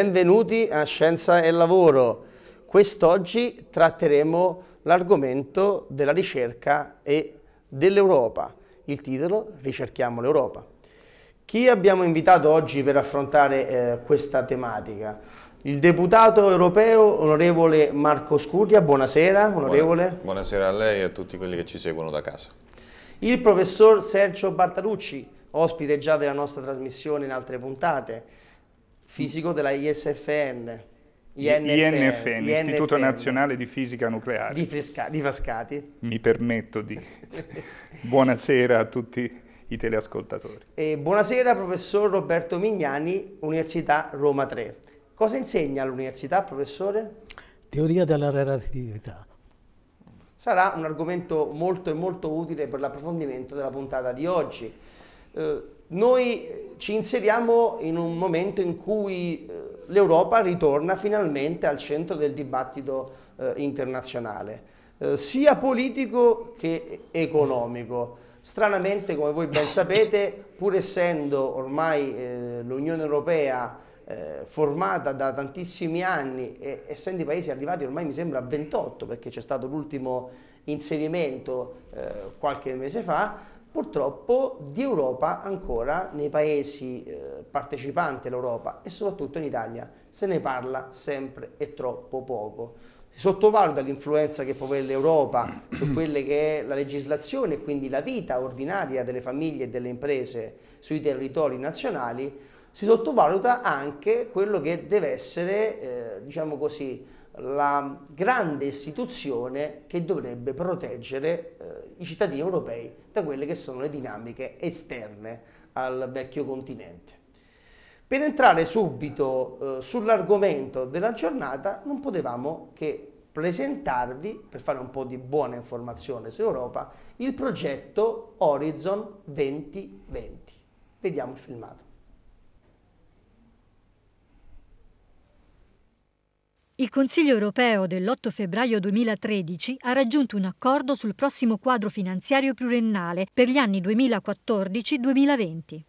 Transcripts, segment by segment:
Benvenuti a Scienza e Lavoro. Quest'oggi tratteremo l'argomento della ricerca e dell'Europa. Il titolo Ricerchiamo l'Europa. Chi abbiamo invitato oggi per affrontare eh, questa tematica? Il deputato europeo onorevole Marco Scuria, buonasera onorevole. Buonasera a lei e a tutti quelli che ci seguono da casa. Il professor Sergio Bartarucci, ospite già della nostra trasmissione in altre puntate fisico della ISFN. INFN, INFN, Istituto Nazionale di Fisica Nucleare. Di, Fresca, di Frascati. Mi permetto di... buonasera a tutti i teleascoltatori. E buonasera professor Roberto Mignani, Università Roma 3. Cosa insegna l'università, professore? Teoria della relatività. Sarà un argomento molto e molto utile per l'approfondimento della puntata di oggi. Eh, noi ci inseriamo in un momento in cui eh, l'Europa ritorna finalmente al centro del dibattito eh, internazionale, eh, sia politico che economico. Stranamente, come voi ben sapete, pur essendo ormai eh, l'Unione Europea eh, formata da tantissimi anni e essendo i paesi arrivati ormai mi sembra a 28 perché c'è stato l'ultimo inserimento eh, qualche mese fa, Purtroppo di Europa ancora nei paesi eh, partecipanti all'Europa e soprattutto in Italia se ne parla sempre e troppo poco. Si sottovaluta l'influenza che può avere l'Europa su quella che è la legislazione e quindi la vita ordinaria delle famiglie e delle imprese sui territori nazionali, si sottovaluta anche quello che deve essere, eh, diciamo così, la grande istituzione che dovrebbe proteggere eh, i cittadini europei da quelle che sono le dinamiche esterne al vecchio continente. Per entrare subito eh, sull'argomento della giornata non potevamo che presentarvi, per fare un po' di buona informazione sull'Europa, il progetto Horizon 2020. Vediamo il filmato. Il Consiglio europeo dell'8 febbraio 2013 ha raggiunto un accordo sul prossimo quadro finanziario pluriennale per gli anni 2014-2020.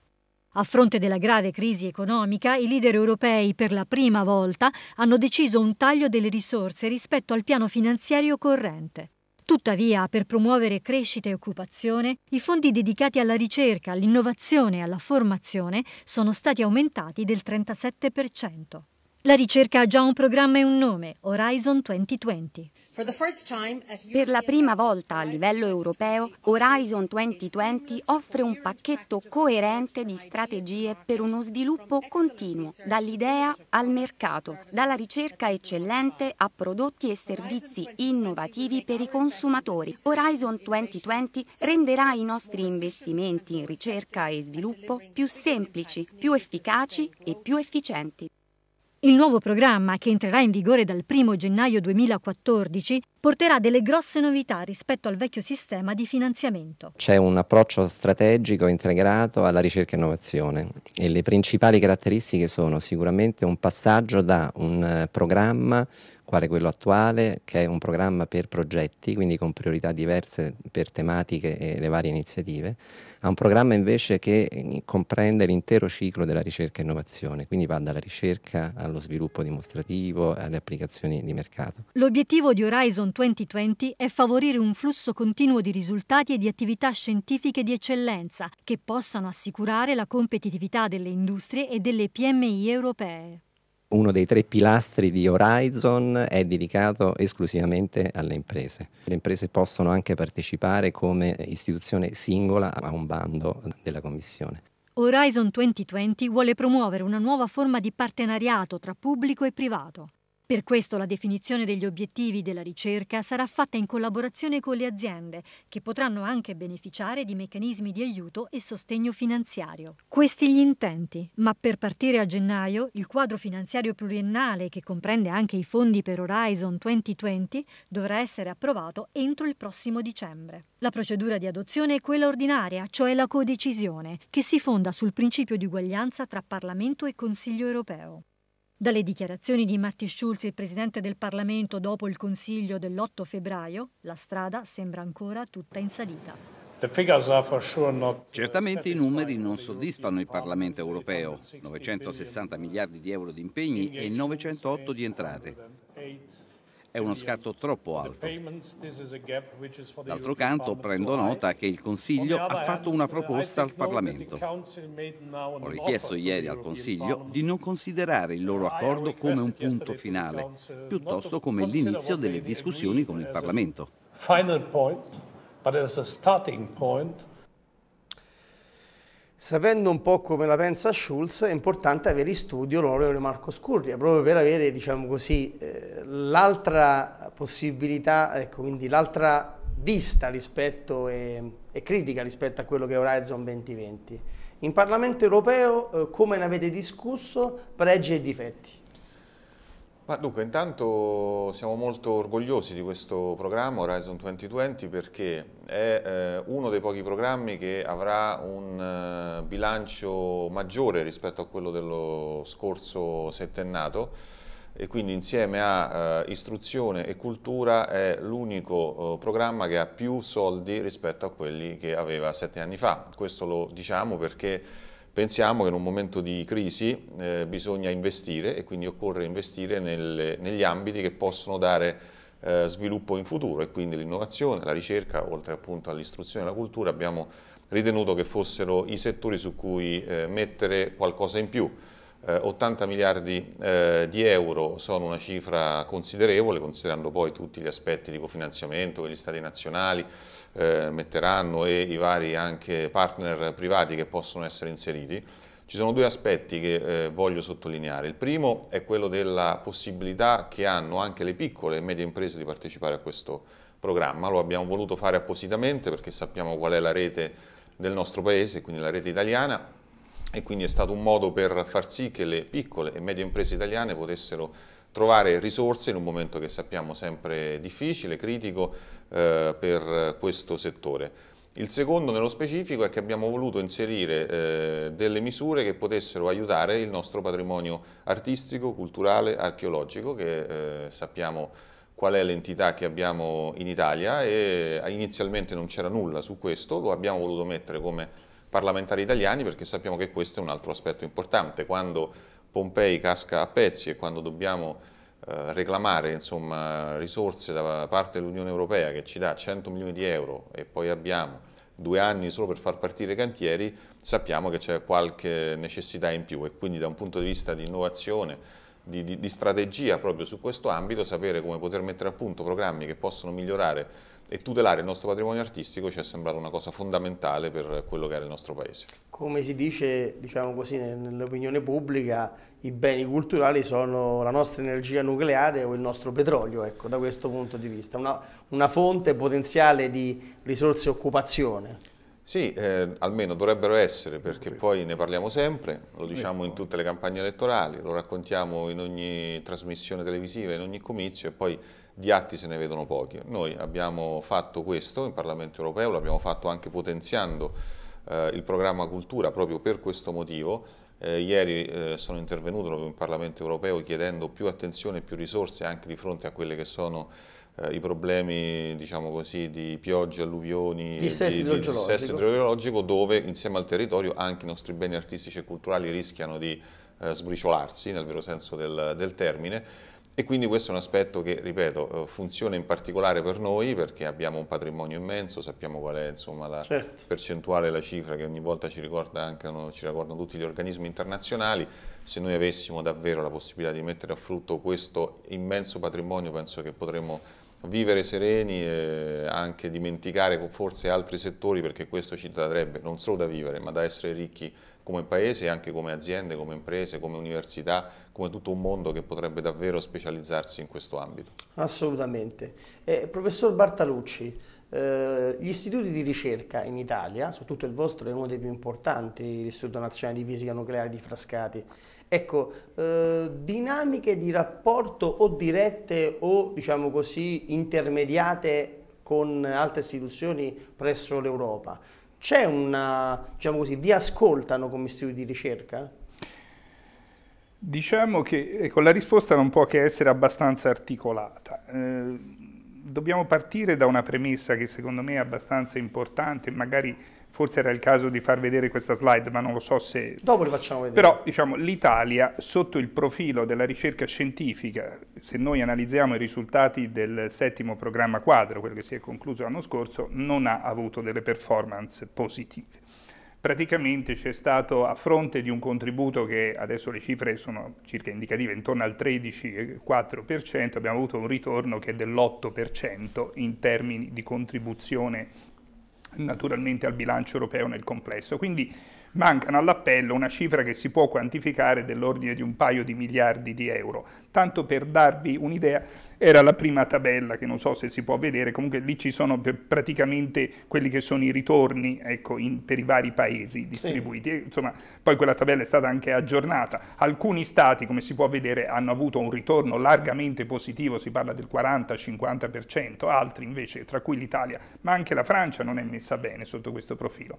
A fronte della grave crisi economica, i leader europei per la prima volta hanno deciso un taglio delle risorse rispetto al piano finanziario corrente. Tuttavia, per promuovere crescita e occupazione, i fondi dedicati alla ricerca, all'innovazione e alla formazione sono stati aumentati del 37%. La ricerca ha già un programma e un nome, Horizon 2020. Per la prima volta a livello europeo, Horizon 2020 offre un pacchetto coerente di strategie per uno sviluppo continuo, dall'idea al mercato, dalla ricerca eccellente a prodotti e servizi innovativi per i consumatori. Horizon 2020 renderà i nostri investimenti in ricerca e sviluppo più semplici, più efficaci e più efficienti. Il nuovo programma, che entrerà in vigore dal 1 gennaio 2014, porterà delle grosse novità rispetto al vecchio sistema di finanziamento. C'è un approccio strategico integrato alla ricerca e innovazione e le principali caratteristiche sono sicuramente un passaggio da un eh, programma quale quello attuale, che è un programma per progetti, quindi con priorità diverse per tematiche e le varie iniziative, a un programma invece che eh, comprende l'intero ciclo della ricerca e innovazione, quindi va dalla ricerca allo sviluppo dimostrativo, alle applicazioni di mercato. L'obiettivo di Horizon 2020 è favorire un flusso continuo di risultati e di attività scientifiche di eccellenza che possano assicurare la competitività delle industrie e delle PMI europee uno dei tre pilastri di Horizon è dedicato esclusivamente alle imprese. Le imprese possono anche partecipare come istituzione singola a un bando della Commissione. Horizon 2020 vuole promuovere una nuova forma di partenariato tra pubblico e privato. Per questo la definizione degli obiettivi della ricerca sarà fatta in collaborazione con le aziende, che potranno anche beneficiare di meccanismi di aiuto e sostegno finanziario. Questi gli intenti, ma per partire a gennaio il quadro finanziario pluriennale, che comprende anche i fondi per Horizon 2020, dovrà essere approvato entro il prossimo dicembre. La procedura di adozione è quella ordinaria, cioè la codecisione, che si fonda sul principio di uguaglianza tra Parlamento e Consiglio europeo. Dalle dichiarazioni di Martin Schulz, il presidente del Parlamento, dopo il Consiglio dell'8 febbraio, la strada sembra ancora tutta in salita. Certamente i numeri non soddisfano il Parlamento europeo, 960 miliardi di euro di impegni e 908 di entrate. È uno scarto troppo alto. D'altro canto prendo nota che il Consiglio ha fatto una proposta al Parlamento. Ho richiesto ieri al Consiglio di non considerare il loro accordo come un punto finale, piuttosto come l'inizio delle discussioni con il Parlamento. Final point, but as a starting point Sapendo un po' come la pensa Schulz, è importante avere in studio l'onorevole Marco Scurria, proprio per avere, diciamo così, eh, l'altra possibilità, ecco, quindi l'altra vista rispetto e, e, critica rispetto a quello che è Horizon 2020. In Parlamento europeo eh, come ne avete discusso pregi e difetti? Ma dunque, intanto siamo molto orgogliosi di questo programma Horizon 2020 perché è eh, uno dei pochi programmi che avrà un eh, bilancio maggiore rispetto a quello dello scorso settennato e quindi insieme a eh, istruzione e cultura è l'unico eh, programma che ha più soldi rispetto a quelli che aveva sette anni fa. Questo lo diciamo perché Pensiamo che in un momento di crisi eh, bisogna investire e quindi occorre investire nel, negli ambiti che possono dare eh, sviluppo in futuro e quindi l'innovazione, la ricerca, oltre appunto all'istruzione e alla cultura, abbiamo ritenuto che fossero i settori su cui eh, mettere qualcosa in più. 80 eh, miliardi eh, di euro sono una cifra considerevole, considerando poi tutti gli aspetti di cofinanziamento che gli stati nazionali, eh, metteranno e i vari anche partner privati che possono essere inseriti. Ci sono due aspetti che eh, voglio sottolineare. Il primo è quello della possibilità che hanno anche le piccole e medie imprese di partecipare a questo programma. Lo abbiamo voluto fare appositamente perché sappiamo qual è la rete del nostro paese, quindi la rete italiana, e quindi è stato un modo per far sì che le piccole e medie imprese italiane potessero trovare risorse in un momento che sappiamo sempre difficile, critico eh, per questo settore. Il secondo nello specifico è che abbiamo voluto inserire eh, delle misure che potessero aiutare il nostro patrimonio artistico, culturale, archeologico, che eh, sappiamo qual è l'entità che abbiamo in Italia e eh, inizialmente non c'era nulla su questo, lo abbiamo voluto mettere come parlamentari italiani perché sappiamo che questo è un altro aspetto importante. Quando Pompei casca a pezzi e quando dobbiamo eh, reclamare insomma, risorse da parte dell'Unione Europea che ci dà 100 milioni di euro e poi abbiamo due anni solo per far partire i cantieri, sappiamo che c'è qualche necessità in più e quindi da un punto di vista di innovazione, di, di, di strategia proprio su questo ambito, sapere come poter mettere a punto programmi che possono migliorare e tutelare il nostro patrimonio artistico ci è sembrata una cosa fondamentale per quello che era il nostro paese. Come si dice diciamo così, nell'opinione pubblica, i beni culturali sono la nostra energia nucleare o il nostro petrolio, ecco, da questo punto di vista, una, una fonte potenziale di risorse e occupazione. Sì, eh, almeno dovrebbero essere, perché poi ne parliamo sempre, lo diciamo in tutte le campagne elettorali, lo raccontiamo in ogni trasmissione televisiva, in ogni comizio e poi di atti se ne vedono pochi. Noi abbiamo fatto questo in Parlamento europeo, l'abbiamo fatto anche potenziando eh, il programma cultura proprio per questo motivo. Eh, ieri eh, sono intervenuto in Parlamento europeo chiedendo più attenzione e più risorse anche di fronte a quelle che sono eh, i problemi diciamo così, di piogge, alluvioni, di sesto idrogeologico dove insieme al territorio anche i nostri beni artistici e culturali rischiano di eh, sbriciolarsi nel vero senso del, del termine e quindi questo è un aspetto che, ripeto, eh, funziona in particolare per noi perché abbiamo un patrimonio immenso, sappiamo qual è insomma, la certo. percentuale, la cifra che ogni volta ci, ricordano, ci ricordano tutti gli organismi internazionali. Se noi avessimo davvero la possibilità di mettere a frutto questo immenso patrimonio penso che potremmo vivere sereni e anche dimenticare forse altri settori perché questo ci darebbe non solo da vivere ma da essere ricchi come paese e anche come aziende, come imprese, come università, come tutto un mondo che potrebbe davvero specializzarsi in questo ambito. Assolutamente. Eh, professor Bartalucci, eh, gli istituti di ricerca in Italia, soprattutto il vostro è uno dei più importanti, l'Istituto Nazionale di Fisica Nucleare di Frascati, Ecco, eh, dinamiche di rapporto o dirette o diciamo così intermediate con altre istituzioni presso l'Europa, c'è una, diciamo così, vi ascoltano come istituti di ricerca? Diciamo che ecco, la risposta non può che essere abbastanza articolata. Eh, dobbiamo partire da una premessa che secondo me è abbastanza importante, magari forse era il caso di far vedere questa slide, ma non lo so se... Dopo le facciamo vedere. Però diciamo, l'Italia, sotto il profilo della ricerca scientifica, se noi analizziamo i risultati del settimo programma quadro, quello che si è concluso l'anno scorso, non ha avuto delle performance positive. Praticamente c'è stato, a fronte di un contributo che adesso le cifre sono circa indicative, intorno al 13,4%, abbiamo avuto un ritorno che è dell'8% in termini di contribuzione naturalmente al bilancio europeo nel complesso. Quindi mancano all'appello una cifra che si può quantificare dell'ordine di un paio di miliardi di euro. Tanto per darvi un'idea, era la prima tabella che non so se si può vedere, comunque lì ci sono praticamente quelli che sono i ritorni ecco, in, per i vari paesi distribuiti. Sì. Insomma, poi quella tabella è stata anche aggiornata. Alcuni stati, come si può vedere, hanno avuto un ritorno largamente positivo, si parla del 40-50%, altri invece, tra cui l'Italia, ma anche la Francia non è messa bene sotto questo profilo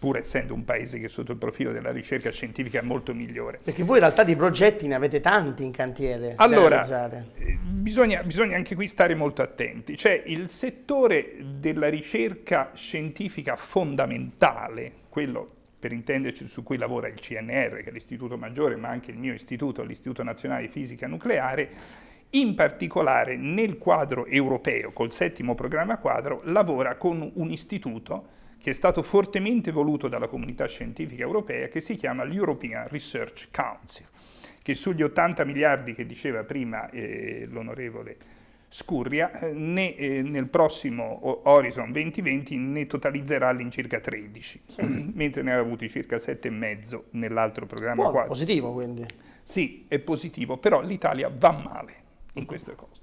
pur essendo un paese che sotto il profilo della ricerca scientifica è molto migliore. Perché voi in realtà di progetti ne avete tanti in cantiere allora, eh, bisogna, bisogna, anche qui stare molto attenti. Cioè il settore della ricerca scientifica fondamentale, quello per intenderci su cui lavora il CNR, che è l'istituto maggiore, ma anche il mio istituto, l'Istituto Nazionale di Fisica Nucleare, in particolare nel quadro europeo, col settimo programma quadro, lavora con un istituto che è stato fortemente voluto dalla comunità scientifica europea, che si chiama l'European Research Council, che sugli 80 miliardi che diceva prima eh, l'onorevole Scurria, eh, né, eh, nel prossimo Horizon 2020 ne totalizzerà all'incirca 13, sì. mentre ne aveva avuti circa 7,5 nell'altro programma. Buono, 4. positivo quindi. Sì, è positivo, però l'Italia va male in questa cosa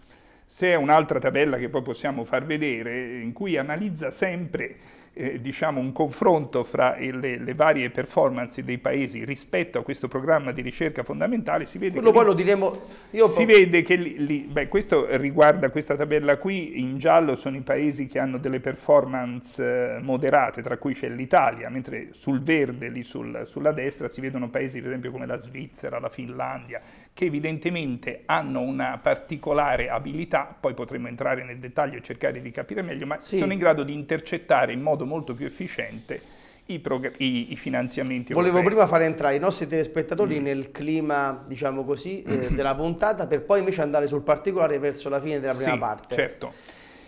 se è un'altra tabella che poi possiamo far vedere, in cui analizza sempre eh, diciamo un confronto fra le, le, varie performance dei paesi rispetto a questo programma di ricerca fondamentale, si vede Quello che... Lì, lo diremo... Io si vede che lì, lì, beh, questo riguarda questa tabella qui, in giallo sono i paesi che hanno delle performance eh, moderate, tra cui c'è l'Italia, mentre sul verde, lì sul, sulla destra, si vedono paesi per esempio come la Svizzera, la Finlandia, che evidentemente hanno una particolare abilità, poi potremmo entrare nel dettaglio e cercare di capire meglio, ma sì. sono in grado di intercettare in modo molto più efficiente i, i, i finanziamenti Volevo europei. prima fare entrare i nostri telespettatori mm. nel clima, diciamo così, eh, della puntata, per poi invece andare sul particolare verso la fine della prima sì, parte. certo.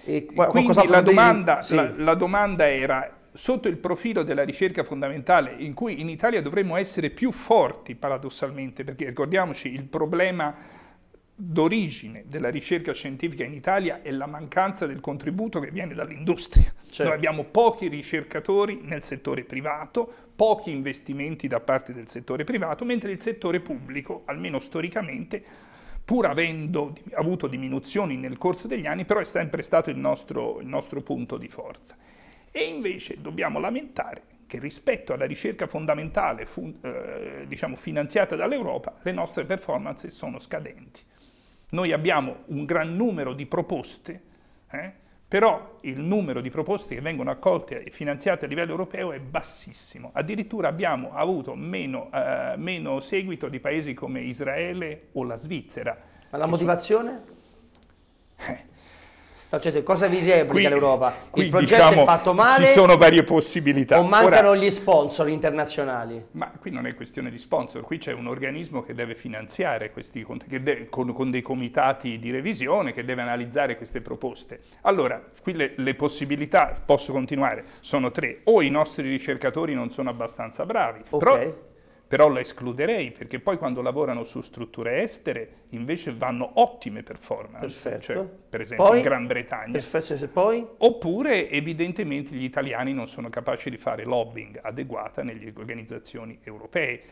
E, Quindi la domanda, devi... sì. la, la domanda era sotto il profilo della ricerca fondamentale, in cui in Italia dovremmo essere più forti paradossalmente, perché ricordiamoci il problema d'origine della ricerca scientifica in Italia è la mancanza del contributo che viene dall'industria. Certo. Noi abbiamo pochi ricercatori nel settore privato, pochi investimenti da parte del settore privato, mentre il settore pubblico, almeno storicamente, pur avendo avuto diminuzioni nel corso degli anni, però è sempre stato il nostro, il nostro punto di forza. E invece dobbiamo lamentare che rispetto alla ricerca fondamentale fu, eh, diciamo, finanziata dall'Europa, le nostre performance sono scadenti. Noi abbiamo un gran numero di proposte, eh, però il numero di proposte che vengono accolte e finanziate a livello europeo è bassissimo. Addirittura abbiamo avuto meno, eh, meno seguito di paesi come Israele o la Svizzera. Ma la motivazione? Sono... Eh, cioè, cosa vi replica l'Europa? Qui, Il progetto diciamo, è fatto male? Ci sono varie possibilità. O mancano Ora, gli sponsor internazionali? Ma qui non è questione di sponsor, qui c'è un organismo che deve finanziare questi deve, con, con, dei comitati di revisione, che deve analizzare queste proposte. Allora, qui le, le possibilità, posso continuare, sono tre. O i nostri ricercatori non sono abbastanza bravi, okay. però però la escluderei perché poi quando lavorano su strutture estere invece vanno ottime performance, Perfetto. Cioè, per esempio poi, in Gran Bretagna. Perfetto, poi? Oppure evidentemente gli italiani non sono capaci di fare lobbying adeguata nelle organizzazioni europee.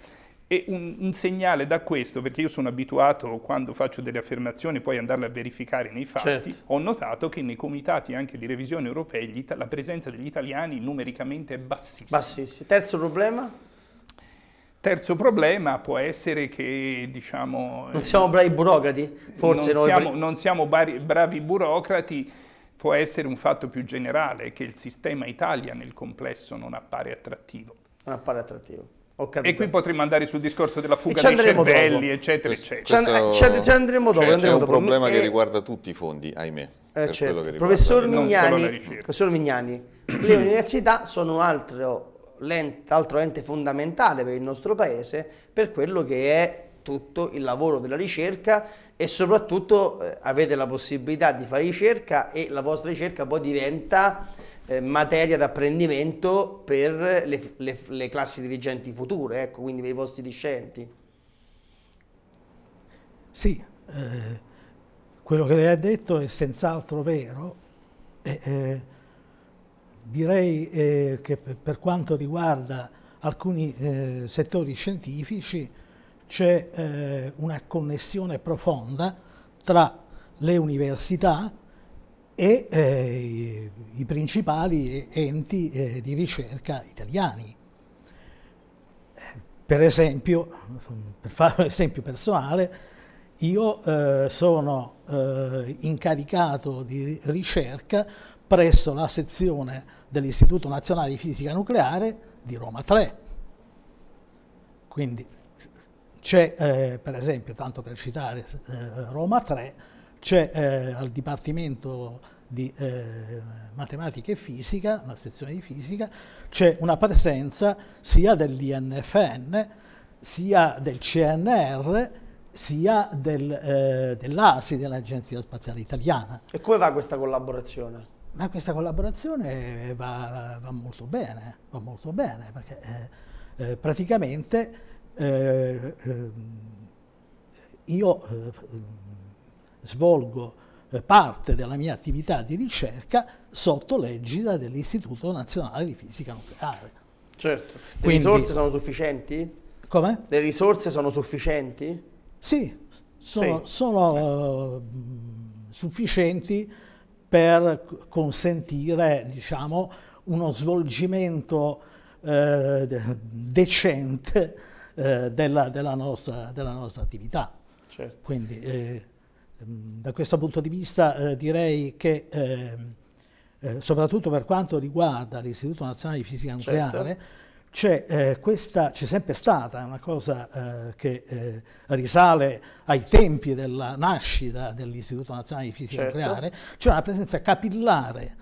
E un, un segnale da questo, perché io sono abituato quando faccio delle affermazioni poi andarle a verificare nei fatti, certo. ho notato che nei comitati anche di revisione europei la presenza degli italiani numericamente è bassissima. Bassissima. Terzo problema? Terzo problema può essere che diciamo... Non siamo eh, bravi burocrati? Forse non siamo, bravi... non siamo bravi burocrati, può essere un fatto più generale, che il sistema Italia nel complesso non appare attrattivo. Non appare attrattivo. E qui potremmo andare sul discorso della fuga dei cervelli, dopo. eccetera, eccetera. Questo... Ci andremo dopo. C'è, un dopo. problema e... che eh, riguarda tutti i fondi, ahimè. Eh, certo. professor, Mignani, professor Mignani, le università sono un altro l'altro ente fondamentale per il nostro paese per quello che è tutto il lavoro della ricerca e soprattutto eh, avete la possibilità di fare ricerca e la vostra ricerca poi diventa eh, materia d'apprendimento per le, le, le, classi dirigenti future, ecco, quindi per i vostri discenti. Sì, eh, quello che lei ha detto è senz'altro vero. Eh, direi eh, che per quanto riguarda alcuni eh, settori scientifici c'è eh, una connessione profonda tra le università e eh, i principali enti eh, di ricerca italiani. Eh, per esempio, per fare un esempio personale, io eh, sono eh, incaricato di ricerca presso la sezione dell'Istituto Nazionale di Fisica Nucleare di Roma 3. Quindi c'è, eh, per esempio, tanto per citare eh, Roma 3, c'è eh, al Dipartimento di eh, Matematica e Fisica, la sezione di fisica, c'è una presenza sia dell'INFN sia del CNR sia del, eh, dell'ASI, dell'Agenzia Spaziale Italiana. E come va questa collaborazione? Ma questa collaborazione va, va molto bene, va molto bene, perché eh, eh praticamente eh, eh io eh, svolgo parte della mia attività di ricerca sotto l'egida dell'Istituto Nazionale di Fisica Nucleare. Certo, le Quindi, risorse sono sufficienti? Come? Le risorse sono sufficienti? Sì, sono, sì. sono uh, sufficienti per consentire diciamo, uno svolgimento uh, decente uh, della, della, nostra, della, nostra, attività. Certo. Quindi eh, da questo punto di vista eh, direi che ehm, eh, soprattutto per quanto riguarda l'Istituto Nazionale di Fisica certo. Nucleare c'è, eh, questa, c'è sempre stata una cosa eh, che eh, risale ai tempi della nascita dell'Istituto Nazionale di Fisica certo. Nucleare, c'è una presenza capillare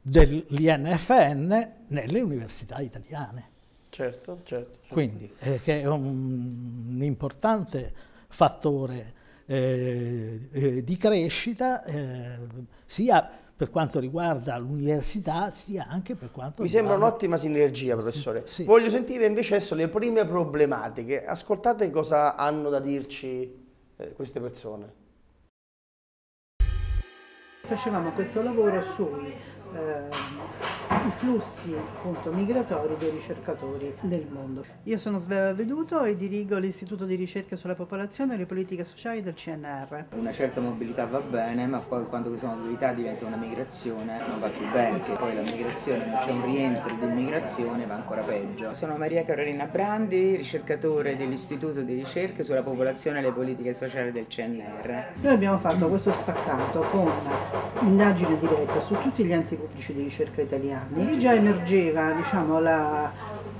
dell'INFN nelle università italiane. Certo, certo. certo. Quindi, eh, che è un, un importante fattore eh, eh, di crescita sia per quanto riguarda l'università sia anche per quanto riguarda... Mi sembra un'ottima sinergia, professore. Sì, sì. Voglio sentire invece adesso le prime problematiche. Ascoltate cosa hanno da dirci eh, queste persone. Facevamo questo lavoro sui eh, i flussi appunto, migratori dei ricercatori del mondo. Io sono Sveva Veduto e dirigo l'Istituto di ricerca sulla popolazione e le politiche sociali del CNR. Una certa mobilità va bene, ma poi quando questa mobilità diventa una migrazione non va più bene, perché poi la migrazione non c'è un rientro di migrazione, va ancora peggio. Sono Maria Carolina Brandi, ricercatore dell'Istituto di ricerca sulla popolazione e le politiche sociali del CNR. Noi abbiamo fatto questo spaccato con un'indagine diretta su tutti gli enti pubblici di ricerca italiani. Lì già emergeva diciamo, la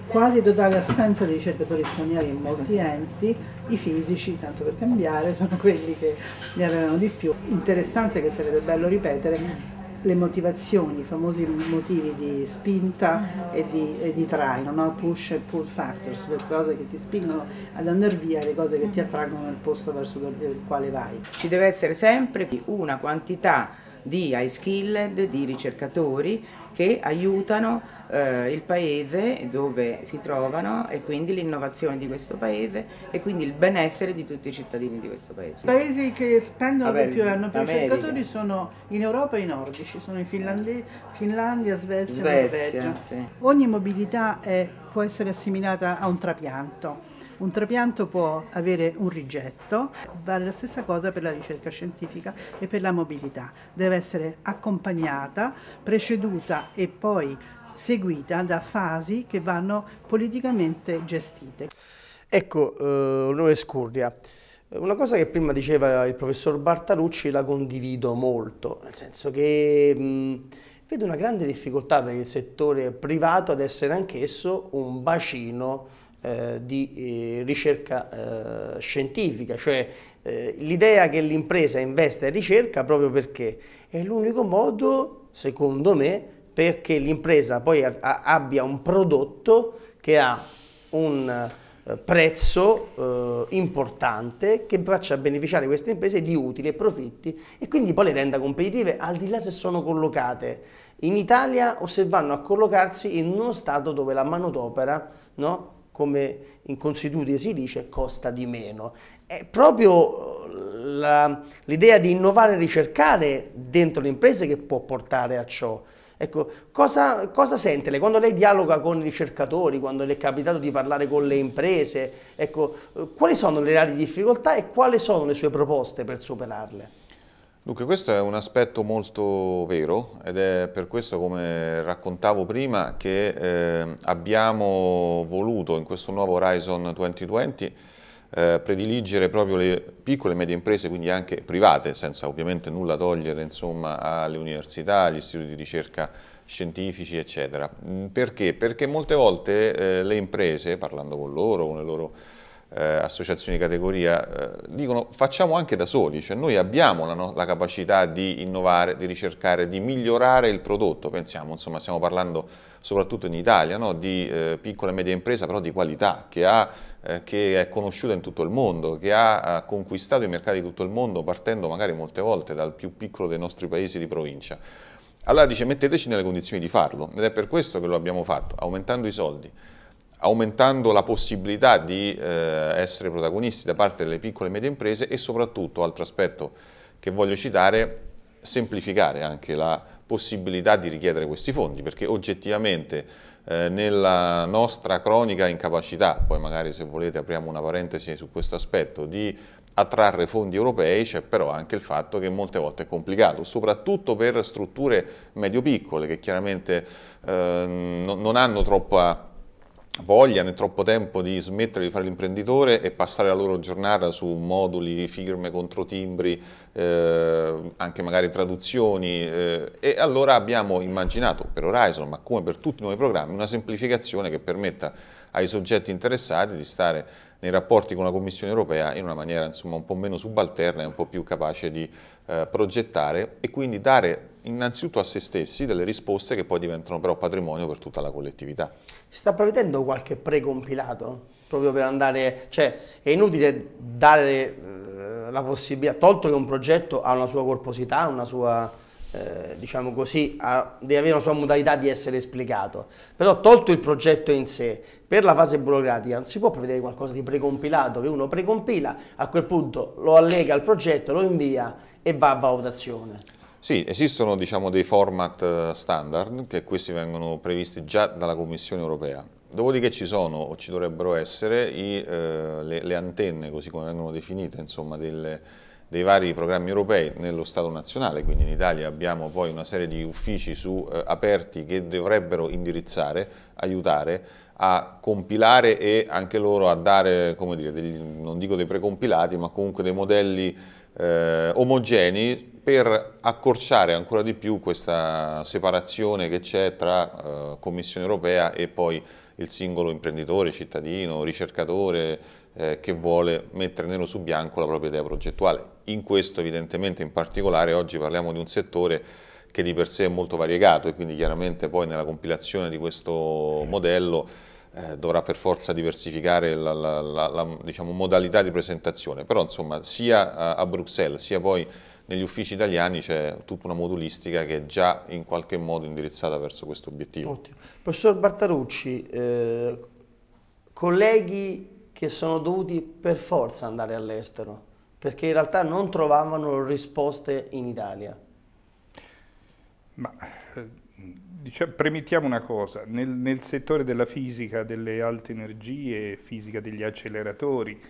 quasi totale assenza di ricercatori stranieri in molti enti, i fisici, tanto per cambiare, sono quelli che ne avevano di più. Interessante che sarebbe bello ripetere le motivazioni, i famosi motivi di spinta e di, e di traino, no? push e pull factors, le cose che ti spingono ad andare via, le cose che ti attraggono nel posto verso il quale vai. Ci deve essere sempre una quantità di high skilled, di ricercatori che aiutano eh, il paese dove si trovano e quindi l'innovazione di questo paese e quindi il benessere di tutti i cittadini di questo paese. I paesi che spendono di più e hanno più ricercatori sono in Europa e i nordici, sono in Finlandia, Finlandia Svezia, e Norvegia. Sì. Ogni mobilità è, può essere assimilata a un trapianto un trapianto può avere un rigetto, vale la stessa cosa per la ricerca scientifica e per la mobilità. Deve essere accompagnata, preceduta e poi seguita da fasi che vanno politicamente gestite. Ecco, eh, Scurria, una cosa che prima diceva il professor Bartalucci la condivido molto, nel senso che mh, vedo una grande difficoltà per il settore privato ad essere anch'esso un bacino eh, di eh, ricerca eh, scientifica, cioè eh, l'idea che l'impresa investa in ricerca proprio perché è l'unico modo, secondo me, perché l'impresa poi a, a, abbia un prodotto che ha un eh, prezzo eh, importante che faccia beneficiare queste imprese di utili e profitti e quindi poi le renda competitive al di là se sono collocate in Italia o se vanno a collocarsi in uno stato dove la manodopera no, come in consuetudine si dice, costa di meno. È proprio eh, l'idea di innovare e ricercare dentro le imprese che può portare a ciò. Ecco, cosa, cosa, sente lei? Quando lei dialoga con i ricercatori, quando le è capitato di parlare con le imprese, ecco, eh, quali sono le reali difficoltà e quali sono le sue proposte per superarle? Dunque questo è un aspetto molto vero ed è per questo come raccontavo prima che eh, abbiamo voluto in questo nuovo Horizon 2020 eh, prediligere proprio le piccole e medie imprese, quindi anche private, senza ovviamente nulla togliere insomma, alle università, agli istituti di ricerca scientifici, eccetera. Perché? Perché molte volte eh, le imprese, parlando con loro, con le loro eh, associazioni di categoria, eh, dicono facciamo anche da soli, cioè noi abbiamo la, no la, capacità di innovare, di ricercare, di migliorare il prodotto, pensiamo, insomma stiamo parlando soprattutto in Italia no? di eh, piccola e media impresa però di qualità che, ha, eh, che, è conosciuta in tutto il mondo, che ha conquistato i mercati di tutto il mondo partendo magari molte volte dal più piccolo dei nostri paesi di provincia. Allora dice metteteci nelle condizioni di farlo ed è per questo che lo abbiamo fatto, aumentando i soldi aumentando la possibilità di eh, essere protagonisti da parte delle piccole e medie imprese e soprattutto, altro aspetto che voglio citare, semplificare anche la possibilità di richiedere questi fondi, perché oggettivamente eh, nella nostra cronica incapacità, poi magari se volete apriamo una parentesi su questo aspetto, di attrarre fondi europei c'è però anche il fatto che molte volte è complicato, soprattutto per strutture medio-piccole che chiaramente eh, non hanno troppa voglia nel troppo tempo di smettere di fare l'imprenditore e passare la loro giornata su moduli, firme, controtimbri, eh, anche magari traduzioni eh, e allora abbiamo immaginato per Horizon, ma come per tutti i nuovi programmi, una semplificazione che permetta ai soggetti interessati di stare nei rapporti con la Commissione europea in una maniera insomma, un po' meno subalterna e un po' più capace di eh, progettare e quindi dare innanzitutto a se stessi delle risposte che poi diventano però patrimonio per tutta la collettività. Si sta prevedendo qualche precompilato? Proprio per andare, cioè è inutile dare eh, la possibilità, tolto che un progetto ha una sua corposità, una sua, eh, diciamo così, ha, deve avere una sua modalità di essere esplicato, però tolto il progetto in sé, per la fase burocratica non si può prevedere qualcosa di precompilato, che uno precompila, a quel punto lo allega al progetto, lo invia e va a valutazione. Sì, esistono diciamo, dei format eh, standard che questi vengono previsti già dalla Commissione europea. Dopodiché ci sono o ci dovrebbero essere i, eh, le, le, antenne, così come vengono definite, insomma, delle, dei vari programmi europei nello Stato nazionale, quindi in Italia abbiamo poi una serie di uffici su, eh, aperti che dovrebbero indirizzare, aiutare a compilare e anche loro a dare, come dire, degli, non dico dei precompilati, ma comunque dei modelli eh, omogenei per accorciare ancora di più questa separazione che c'è tra eh, Commissione europea e poi il singolo imprenditore, cittadino, ricercatore eh, che vuole mettere nero su bianco la propria idea progettuale. In questo evidentemente in particolare oggi parliamo di un settore che di per sé è molto variegato e quindi chiaramente poi nella compilazione di questo modello eh, dovrà per forza diversificare la, la, la, la diciamo, modalità di presentazione, però insomma sia a, a Bruxelles sia poi negli uffici italiani c'è tutta una modulistica che è già in qualche modo indirizzata verso questo obiettivo. Ottimo. Professor Bartarucci, eh, colleghi che sono dovuti per forza andare all'estero, perché in realtà non trovavano risposte in Italia. Ma, eh, diciamo, premettiamo una cosa, nel, nel settore della fisica delle alte energie, fisica degli acceleratori,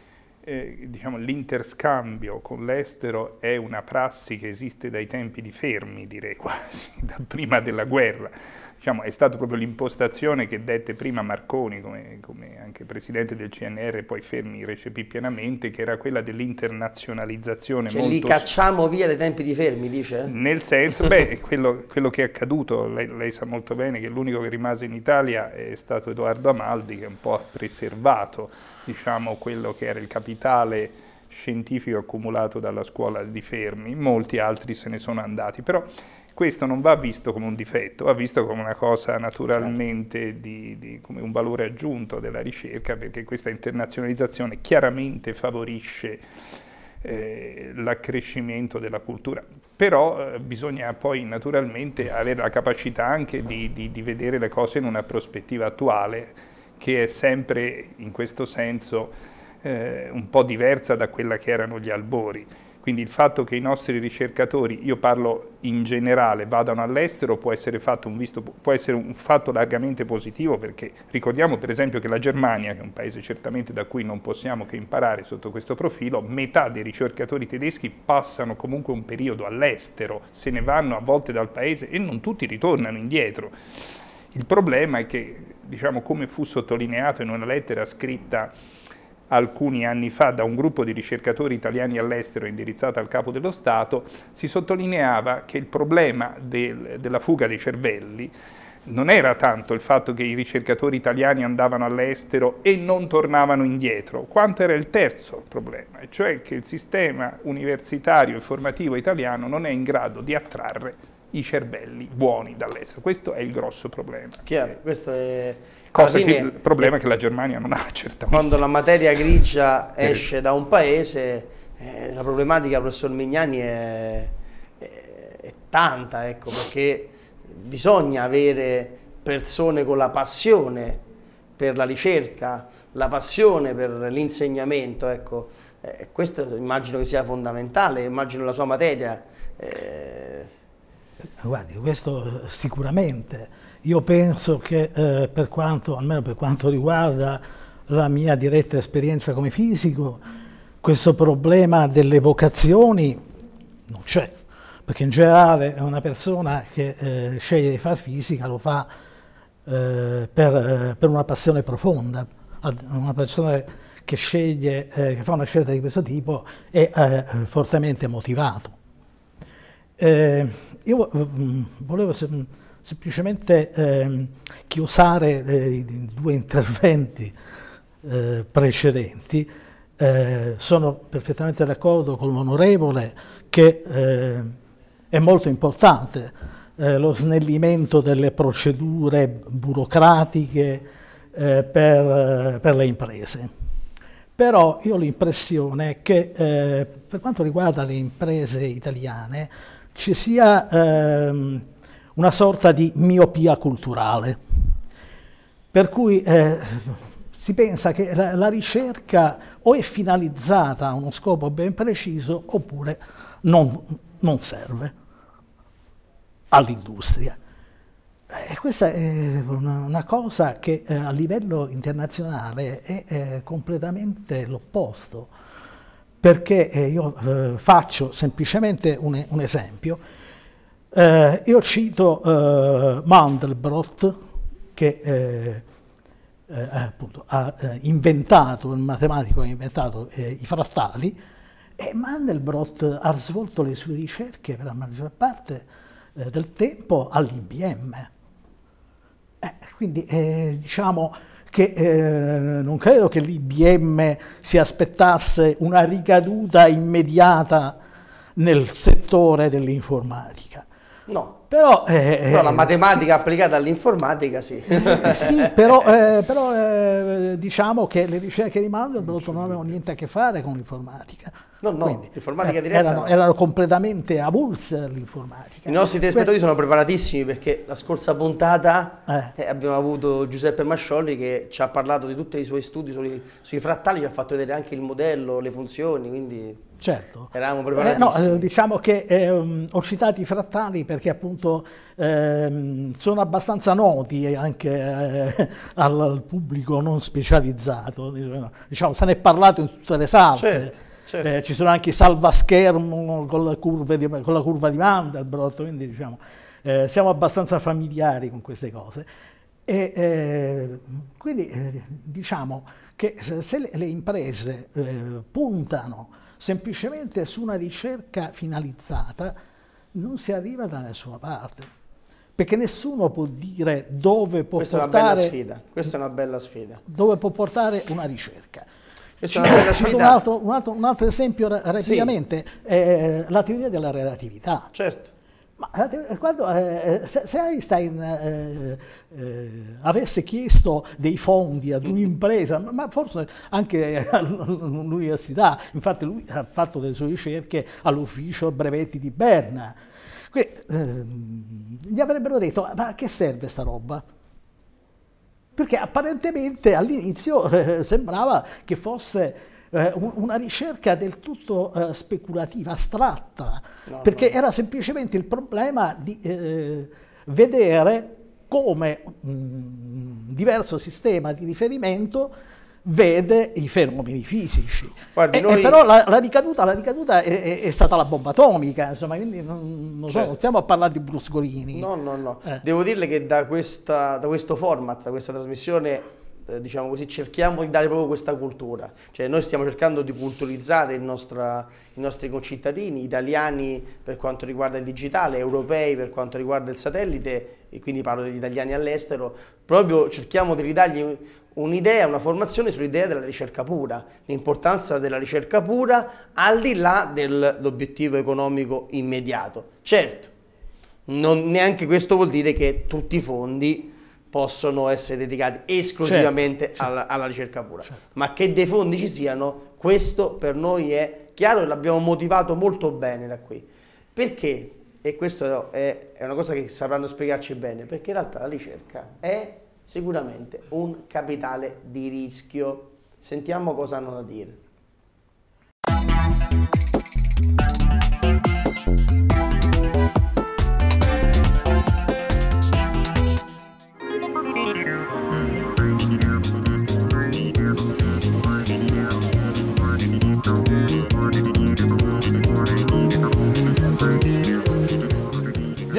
eh, diciamo, l'interscambio con l'estero è una prassi che esiste dai tempi di Fermi, direi quasi, da prima della guerra diciamo, è stata proprio l'impostazione che dette prima Marconi come, come, anche presidente del CNR poi Fermi recepì pienamente che era quella dell'internazionalizzazione cioè molto... li cacciamo via dai tempi di Fermi dice? Nel senso, beh, quello, quello che è accaduto lei, lei, sa molto bene che l'unico che rimase in Italia è stato Edoardo Amaldi che un po' ha preservato diciamo, quello che era il capitale scientifico accumulato dalla scuola di Fermi molti altri se ne sono andati però questo non va visto come un difetto, va visto come una cosa naturalmente, certo. di, di, come un valore aggiunto della ricerca, perché questa internazionalizzazione chiaramente favorisce eh, l'accrescimento della cultura. Però eh, bisogna poi naturalmente avere la capacità anche di, di, di vedere le cose in una prospettiva attuale, che è sempre in questo senso eh, un po' diversa da quella che erano gli albori. Quindi il fatto che i nostri ricercatori, io parlo in generale, vadano all'estero può, può essere, un fatto largamente positivo perché ricordiamo per esempio che la Germania, che è un paese certamente da cui non possiamo che imparare sotto questo profilo, metà dei ricercatori tedeschi passano comunque un periodo all'estero, se ne vanno a volte dal paese e non tutti ritornano indietro. Il problema è che, diciamo, come fu sottolineato in una lettera scritta alcuni anni fa da un gruppo di ricercatori italiani all'estero indirizzato al capo dello Stato, si sottolineava che il problema del, della fuga dei cervelli non era tanto il fatto che i ricercatori italiani andavano all'estero e non tornavano indietro, quanto era il terzo problema, cioè che il sistema universitario e formativo italiano non è in grado di attrarre i cervelli buoni dall'estero. Questo è il grosso problema. Chiaro, eh, questo è cosa che, il problema è, che la Germania non ha certamente. Quando la materia grigia esce da un paese, eh, la problematica, professor Mignani, è, è, è tanta, ecco, perché bisogna avere persone con la passione per la ricerca, la passione per l'insegnamento, ecco. Eh, questo immagino che sia fondamentale, immagino la sua materia. Eh, Guardi, questo sicuramente. Io penso che eh, per quanto, almeno per quanto riguarda la mia diretta esperienza come fisico, questo problema delle vocazioni non c'è, perché in generale una persona che eh, sceglie di fare fisica lo fa eh, per, eh, per, una passione profonda, una persona che sceglie, eh, che fa una scelta di questo tipo è eh, fortemente motivato. Eh, io mm, volevo sem semplicemente eh, chiosare eh, i due interventi eh, precedenti. Eh, sono perfettamente d'accordo con l'onorevole che eh, è molto importante lo snellimento delle procedure burocratiche per, per le imprese. Però io ho l'impressione che per quanto riguarda le imprese italiane, ci sia ehm, una sorta di miopia culturale, per cui eh, si pensa che la, la, ricerca o è finalizzata a uno scopo ben preciso oppure non, non serve all'industria. E eh, questa è una, una cosa che eh, a livello internazionale è, è completamente l'opposto perché eh, io eh, faccio semplicemente un, un esempio. Eh, io cito eh, Mandelbrot che eh, eh, appunto, ha inventato, il matematico ha inventato i frattali e Mandelbrot ha svolto le sue ricerche per la maggior parte del tempo all'IBM. quindi diciamo che eh, non credo che l'IBM si aspettasse una ricaduta immediata nel settore dell'informatica. No. Però, eh, però, la eh, matematica applicata all'informatica sì. Eh, sì, però, eh, però eh, diciamo che le ricerche di Mandelbrot non avevano niente a che fare con l'informatica. No, no, Quindi, l'informatica eh, diretta erano, no. erano completamente avulsa l'informatica. I nostri telespettatori sono preparatissimi perché la scorsa puntata eh. eh abbiamo avuto Giuseppe Mascioli che ci ha parlato di tutti i suoi studi sui, sui frattali, ci ha fatto vedere anche il modello, le funzioni, quindi Certo. Eravamo preparati. Eh, no, eh, diciamo che ehm, ho citato i frattali perché appunto ehm, sono abbastanza noti anche eh, al, al, pubblico non specializzato. Diciamo, se ne è parlato in tutte le salse. Certo Certo. Eh, ci sono anche i salvaschermo con la curva di, con la curva di Mandelbrot, quindi diciamo, eh, siamo abbastanza familiari con queste cose. E, eh, quindi eh, diciamo che se le, le imprese eh, puntano semplicemente su una ricerca finalizzata, non si arriva da nessuna parte perché nessuno può dire dove può, portare, una una Questa è bella sfida. dove può portare una ricerca. Questa è una bella sfida. Un altro, un altro, un altro esempio rapidamente, sì. eh, la teoria della relatività. Certo. Ma eh, eh, quando, eh, eh se, Einstein eh, eh, avesse chiesto dei fondi ad un'impresa, ma forse anche all'università, infatti lui ha fatto delle sue ricerche all'ufficio brevetti di Berna, que, ehm, gli avrebbero detto ma a che serve sta roba? perché apparentemente all'inizio eh, sembrava che fosse eh, una ricerca del tutto eh, speculativa, astratta, no, perché no. era semplicemente il problema di eh, vedere come un mm, diverso sistema di riferimento vede i fenomeni fisici. Guardi, e, noi... e però la, la, ricaduta, la ricaduta è, è, è, stata la bomba atomica, insomma, quindi non, non, so, certo. non stiamo a parlare di bruscolini. No, no, no. Eh. Devo dirle che da, questa, da questo format, da questa trasmissione eh, diciamo così, cerchiamo di dare proprio questa cultura. Cioè noi stiamo cercando di culturizzare nostra, i nostri concittadini, italiani per quanto riguarda il digitale, europei per quanto riguarda il satellite, e quindi parlo degli italiani all'estero, proprio cerchiamo di ridargli un'idea, una formazione sull'idea della ricerca pura, l'importanza della ricerca pura al di là dell'obiettivo economico immediato. Certo, non, neanche questo vuol dire che tutti i fondi possono essere dedicati esclusivamente certo, certo. alla, certo. alla, ricerca pura, certo. ma che dei fondi ci siano, questo per noi è chiaro e l'abbiamo motivato molto bene da qui. Perché? E questo è una cosa che sapranno spiegarci bene, perché in realtà la ricerca è sicuramente un capitale di rischio. Sentiamo cosa hanno da dire.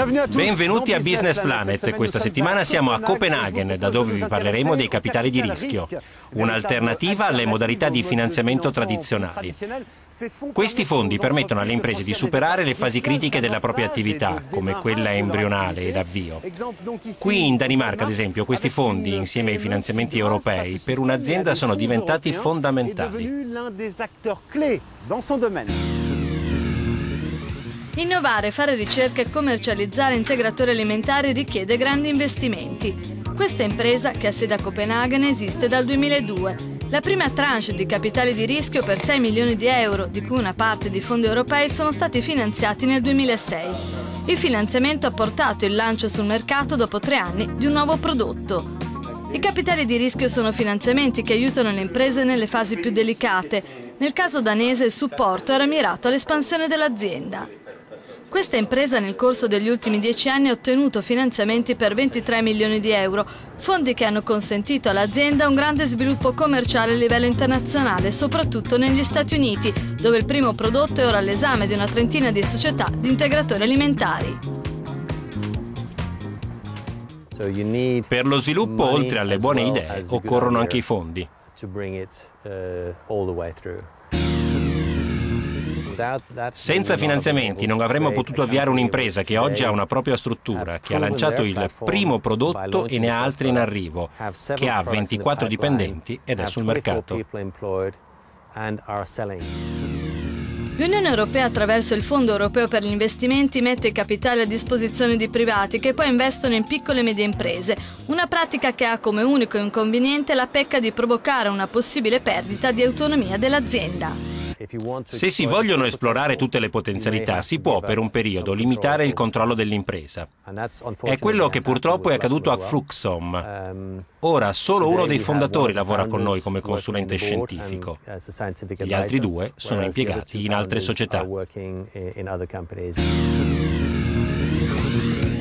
Benvenuti a Business Planet. Questa settimana siamo a Copenaghen, da dove vi parleremo dei capitali di rischio, un'alternativa alle modalità di finanziamento tradizionali. Questi fondi permettono alle imprese di superare le fasi critiche della propria attività, come quella embrionale ed avvio. Qui in Danimarca, ad esempio, questi fondi, insieme ai finanziamenti europei, per un'azienda sono diventati fondamentali. Innovare, fare ricerca e commercializzare integratori alimentari richiede grandi investimenti. Questa impresa, che ha sede a Copenaghen, esiste dal 2002. La prima tranche di capitale di rischio per 6 milioni di euro, di cui una parte di fondi europei, sono stati finanziati nel 2006. Il finanziamento ha portato il lancio sul mercato dopo tre anni di un nuovo prodotto. I capitali di rischio sono finanziamenti che aiutano le imprese nelle fasi più delicate. Nel caso danese il supporto era mirato all'espansione dell'azienda. Questa impresa nel corso degli ultimi dieci anni ha ottenuto finanziamenti per 23 milioni di euro, fondi che hanno consentito all'azienda un grande sviluppo commerciale a livello internazionale, soprattutto negli Stati Uniti, dove il primo prodotto è ora all'esame di una trentina di società di integratori alimentari. Per lo sviluppo, oltre alle buone idee, occorrono anche i fondi. Uh, senza finanziamenti non avremmo potuto avviare un'impresa che oggi ha una propria struttura, che ha lanciato il primo prodotto e ne ha altri in arrivo, che ha 24 dipendenti ed è sul mercato. L'Unione Europea attraverso il Fondo Europeo per gli investimenti mette capitale a disposizione di privati che poi investono in piccole e medie imprese, una pratica che ha come unico inconveniente la pecca di provocare una possibile perdita di autonomia dell'azienda. Se si vogliono esplorare tutte le potenzialità, si può per un periodo limitare il controllo dell'impresa. È quello che purtroppo è accaduto a Fruxom. Ora solo uno dei fondatori lavora con noi come consulente scientifico. Gli altri due sono impiegati in altre società.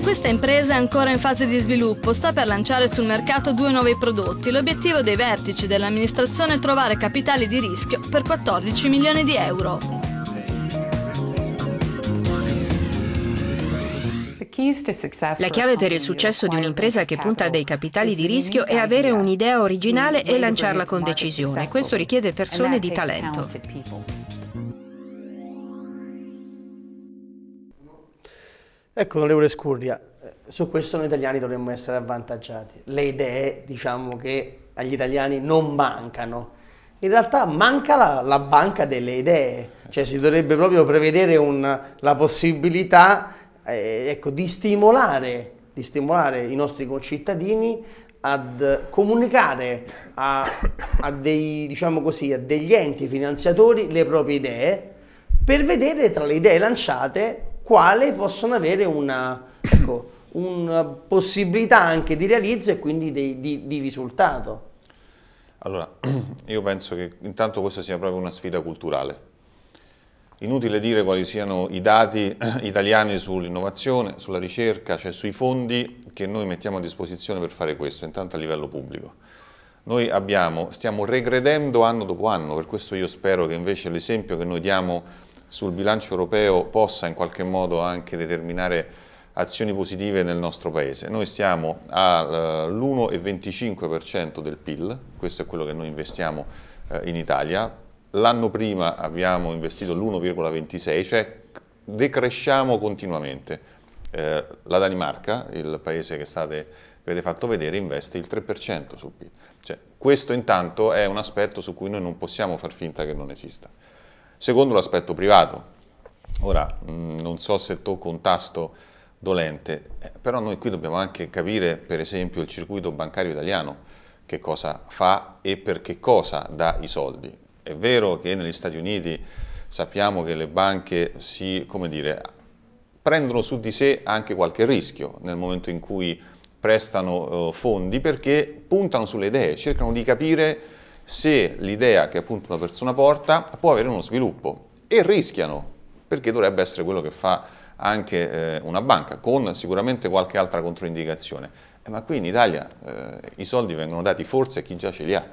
Questa impresa è ancora in fase di sviluppo, sta per lanciare sul mercato due nuovi prodotti. L'obiettivo dei vertici dell'amministrazione è trovare capitali di rischio per 14 milioni di euro. La chiave per il successo di un'impresa che punta a dei capitali di rischio è avere un'idea originale e lanciarla con decisione. Questo richiede persone di talento. Ecco, onorevole Scurria, eh, su questo noi italiani dovremmo essere avvantaggiati. Le idee, diciamo che agli italiani non mancano. In realtà manca la, la banca delle idee, cioè si dovrebbe proprio prevedere un, la possibilità eh, ecco, di, stimolare, di stimolare i nostri concittadini ad comunicare a, a, dei, diciamo così, a, degli enti finanziatori le proprie idee per vedere tra le idee lanciate quale possono avere una, ecco, una possibilità anche di realizzo e quindi di, di, di risultato. Allora, io penso che intanto questa sia proprio una sfida culturale. Inutile dire quali siano i dati italiani sull'innovazione, sulla ricerca, cioè sui fondi che noi mettiamo a disposizione per fare questo, intanto a livello pubblico. Noi abbiamo, stiamo regredendo anno dopo anno, per questo io spero che invece l'esempio che noi diamo sul bilancio europeo possa in qualche modo anche determinare azioni positive nel nostro Paese. Noi stiamo all'1,25% eh, del PIL, questo è quello che noi investiamo eh, in Italia, l'anno prima abbiamo investito l'1,26, cioè decresciamo continuamente. Eh, la Danimarca, il paese che, state, avete fatto vedere, investe il 3% sul PIL. Cioè, questo intanto è un aspetto su cui noi non possiamo far finta che non esista. Secondo l'aspetto privato. Ora, mh, mm, non so se tocco un tasto dolente, eh, però noi qui dobbiamo anche capire, per esempio, il circuito bancario italiano, che cosa fa e per che cosa dà i soldi. È vero che negli Stati Uniti sappiamo che le banche si, come dire, prendono su di sé anche qualche rischio nel momento in cui prestano eh, fondi perché puntano sulle idee, cercano di capire se l'idea che appunto una persona porta può avere uno sviluppo e rischiano, perché dovrebbe essere quello che fa anche eh, una banca, con sicuramente qualche altra controindicazione. Eh, ma qui in Italia eh, i soldi vengono dati forse a chi già ce li ha.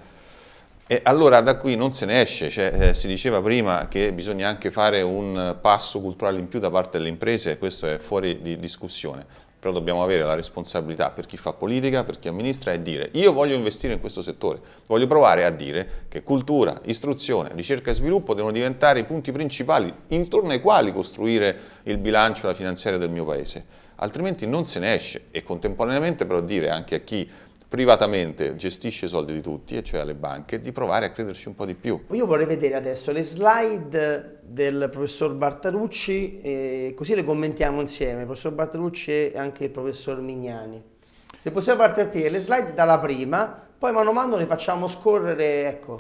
E allora da qui non se ne esce, cioè, eh, si diceva prima che bisogna anche fare un passo culturale in più da parte delle imprese, e questo è fuori di discussione però dobbiamo avere la responsabilità per chi fa politica, per chi amministra e dire io voglio investire in questo settore, voglio provare a dire che cultura, istruzione, ricerca e sviluppo devono diventare i punti principali intorno ai quali costruire il bilancio e la finanziaria del mio paese, altrimenti non se ne esce e contemporaneamente però dire anche a chi privatamente gestisce i soldi di tutti, e cioè alle banche, di provare a crederci un po' di più. Io vorrei vedere adesso le slide del professor Bartarucci, eh, così le commentiamo insieme, il professor Bartarucci e anche il professor Mignani. Se possiamo partire le slide dalla prima, poi mano a mano le facciamo scorrere, ecco.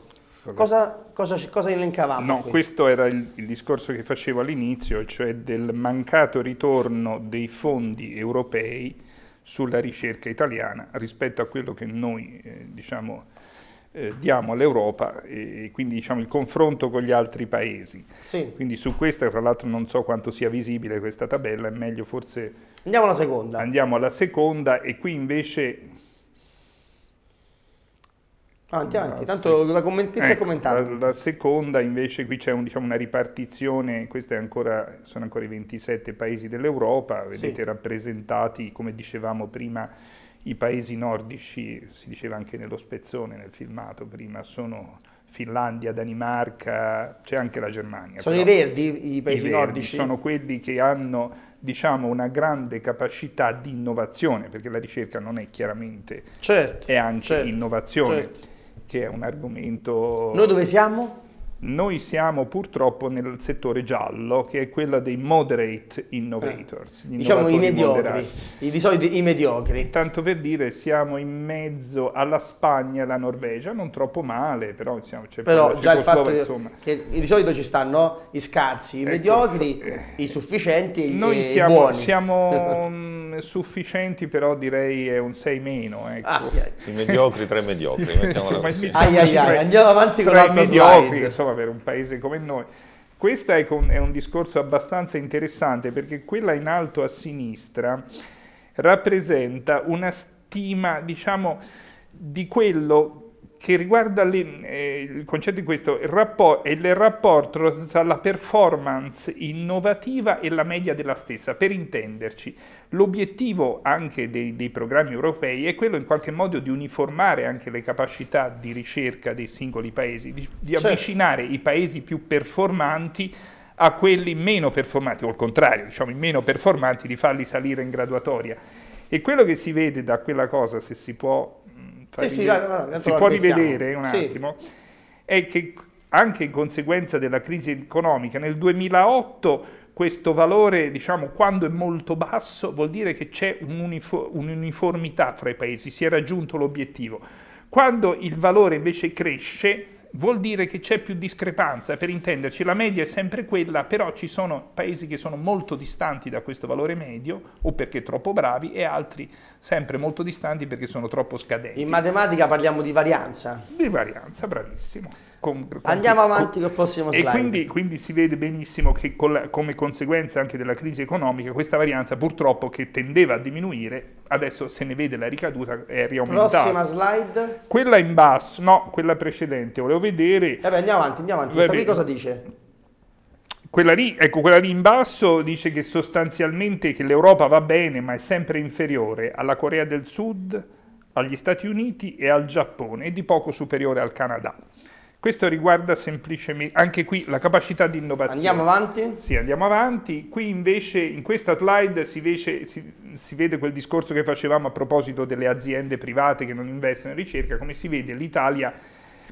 Cosa, cosa, cosa, elencavamo? No, qui? questo era il, il, discorso che facevo all'inizio, cioè del mancato ritorno dei fondi europei sulla ricerca italiana rispetto a quello che noi eh, diciamo, eh, diamo all'Europa e, e, quindi diciamo, il confronto con gli altri paesi. Sì. Quindi su questa, fra l'altro non so quanto sia visibile questa tabella, è meglio forse... Andiamo alla seconda. Andiamo alla seconda e qui invece Avanti, avanti, tanto la commentessa ecco, commentata. La, la, seconda invece qui c'è un, diciamo, una ripartizione, questi sono ancora i 27 paesi dell'Europa, vedete sì. rappresentati come dicevamo prima i paesi nordici, si diceva anche nello spezzone nel filmato prima, sono Finlandia, Danimarca, c'è anche la Germania. Sono però, i verdi i paesi i verdi nordici? Sono quelli che hanno diciamo, una grande capacità di innovazione, perché la ricerca non è chiaramente, certo, è anche certo, innovazione. Certo che è un argomento... Noi dove siamo? Noi siamo purtroppo nel settore giallo, che è quello dei moderate innovators. Eh. Diciamo i mediocri, i, di solito i mediocri. Tanto per dire, siamo in mezzo alla Spagna e alla Norvegia, non troppo male, però insomma, c'è Però c'è già il fatto che, insomma. che di solito ci stanno i scarsi, i ecco, mediocri, eh, i sufficienti noi e siamo, i buoni. siamo mm, sufficienti, però direi è un 6 meno. Ecco. Ah, I mediocri, tre mediocri. Mettiamola sì, così. Ai, ai, ai, andiamo avanti con l'altro slide. Mediocri, insomma, avere un paese come noi. Questo è, è un discorso abbastanza interessante perché quella in alto a sinistra rappresenta una stima, diciamo, di quello che riguarda le, eh, il concetto di questo, il, rapporto, il rapporto tra la performance innovativa e la media della stessa. Per intenderci, l'obiettivo anche dei, dei programmi europei è quello in qualche modo di uniformare anche le capacità di ricerca dei singoli paesi, di, di certo. avvicinare i paesi più performanti a quelli meno performanti, o al contrario, diciamo i meno performanti, di farli salire in graduatoria. E quello che si vede da quella cosa, se si può sì, sì, no, no, si può rivedere un attimo, è che anche in conseguenza della crisi economica nel 2008 questo valore, diciamo, quando è molto basso, vuol dire che c'è un'uniformità tra i paesi, si è raggiunto l'obiettivo. Quando il valore invece cresce, vuol dire che c'è più discrepanza, per intenderci la media è sempre quella, però ci sono paesi che sono molto distanti da questo valore medio o perché troppo bravi e altri sempre molto distanti perché sono troppo scadenti. In matematica parliamo di varianza. Di varianza, bravissimo. Con, con, Andiamo avanti con, col prossimo slide. E quindi, quindi si vede benissimo che la, come conseguenza anche della crisi economica questa varianza purtroppo che tendeva a diminuire, adesso se ne vede la ricaduta è riaumentata. Prossima slide. Quella in basso, no, quella precedente, volevo vedere... Vabbè, andiamo avanti, andiamo avanti. Vabbè. Questa cosa dice? Quella lì, ecco, quella lì in basso dice che sostanzialmente che l'Europa va bene ma è sempre inferiore alla Corea del Sud, agli Stati Uniti e al Giappone e di poco superiore al Canada. Questo riguarda semplicemente anche qui la capacità di innovazione. Andiamo avanti? Sì, andiamo avanti. Qui invece in questa slide si, vece, si, si, vede quel discorso che facevamo a proposito delle aziende private che non investono in ricerca, come si vede l'Italia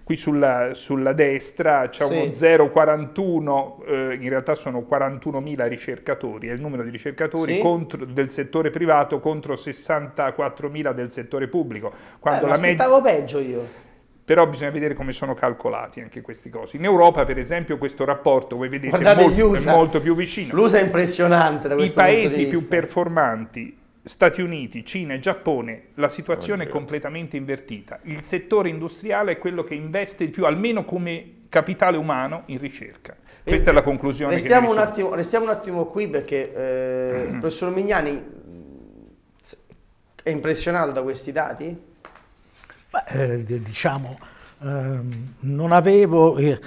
qui sulla, sulla destra c'è sì. uno 0,41, eh, in realtà sono 41.000 ricercatori, è il numero di ricercatori sì. contro, del settore privato contro 64.000 del settore pubblico. Quando eh, la med- peggio io però bisogna vedere come sono calcolati anche questi cose. In Europa, per esempio, questo rapporto, voi vedete, molto, è molto più vicino. L'USA è impressionante da questo I paesi più performanti, Stati Uniti, Cina e Giappone, la situazione oh, è completamente invertita. Il settore industriale è quello che investe di più, almeno come capitale umano in ricerca. Questa e è la conclusione. Restiamo, un attimo, restiamo un attimo qui perché eh, il professor Mignani è impressionato da questi dati? Beh, eh, diciamo, ehm, non avevo eh,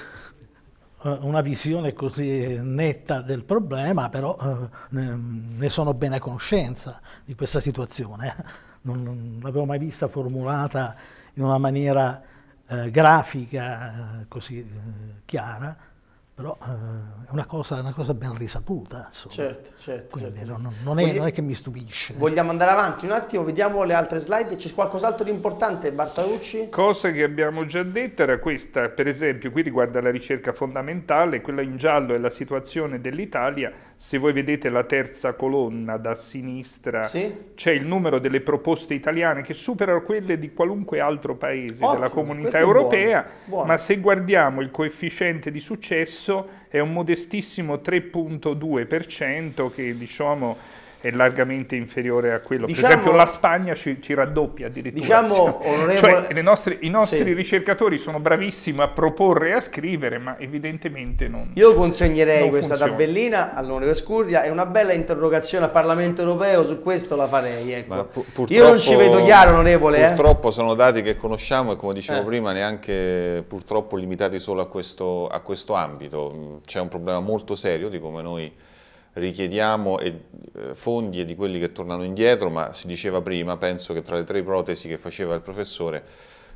eh, una visione così netta del problema, però eh, ne sono bene a conoscenza di questa situazione. Eh. Non, non l'avevo mai vista formulata in una maniera eh, grafica così chiara però eh, è una cosa, una cosa, ben risaputa. Insomma. Certo, certo. Quindi certo. Non, non, è, Voglia... non, è, che mi stupisce. Vogliamo andare avanti un attimo, vediamo le altre slide. C'è qualcos'altro di importante, Bartolucci? Cosa che abbiamo già detto era questa, per esempio, qui riguarda la ricerca fondamentale, quella in giallo è la situazione dell'Italia. Se voi vedete la terza colonna da sinistra, sì? c'è il numero delle proposte italiane che superano quelle di qualunque altro paese Ottimo, della comunità europea, buono, buono. ma se guardiamo il coefficiente di successo, adesso è un modestissimo 3.2% che diciamo è largamente inferiore a quello. Diciamo, per esempio la Spagna ci, ci raddoppia addirittura. Diciamo, cioè, onorevole... cioè, nostre, I nostri sì. ricercatori sono bravissimi a proporre e a scrivere, ma evidentemente non Io consegnerei non questa tabellina all'onorevole Scurria e una bella interrogazione al Parlamento Europeo, su questo la farei. Ecco. Pur, Io non ci vedo chiaro, onorevole. Eh. Purtroppo eh? sono dati che conosciamo e come dicevo eh. prima neanche purtroppo limitati solo a questo, a questo ambito. C'è un problema molto serio di come noi richiediamo eh, fondi e di quelli che tornano indietro, ma si diceva prima, penso che tra le tre protesi che faceva il professore,